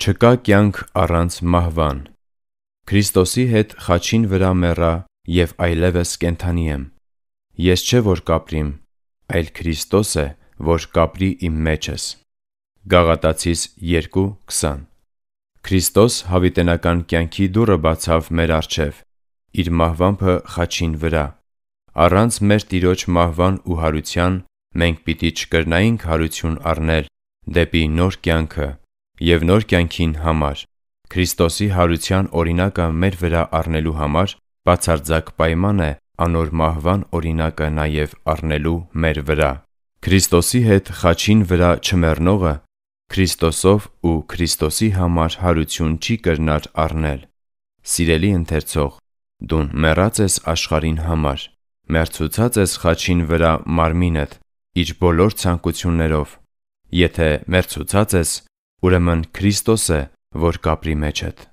Չկա կյանք առանց մահվան։ Քրիստոսի հետ խաչին վրա մեռա եւ այլևս կենթանի եմ։ Ես չէ որ կապրիմ, այլ Քրիստոս է, որ կապրի իմ մեջս։ Գաղատացիս 2:20 Քրիստոս հավիտենական կյանքի դուռը բացավ մեր առջև, իր մահվամբը խաչին վրա։ Առանց մեր Տիրոջ մահվան ու հարության մենք պիտի չկրնայինք հարություն առնել դեպի նոր կյանքը, եւ նոր կյանքին համար։ Քրիստոսի հարության օրինակը մեր վրա առնելու համար բացարձակ պայման է անոր մահվան օրինակը նաեւ առնելու մեր վրա։ Քրիստոսի հետ խաչին վրա չմեռնողը Քրիստոսով ու Քրիստոսի համար հարություն չի կրնար առնել։ Սիրելի ընթերցող, դու մեռած ես աշխարհին համար, մերցուցած ես խաչին վրա մարմինդ իր բոլոր ցանկություններով։ Եթե մերցուցած ես, Ուրեմն Քրիստոս է, որ կապրի մեջդ։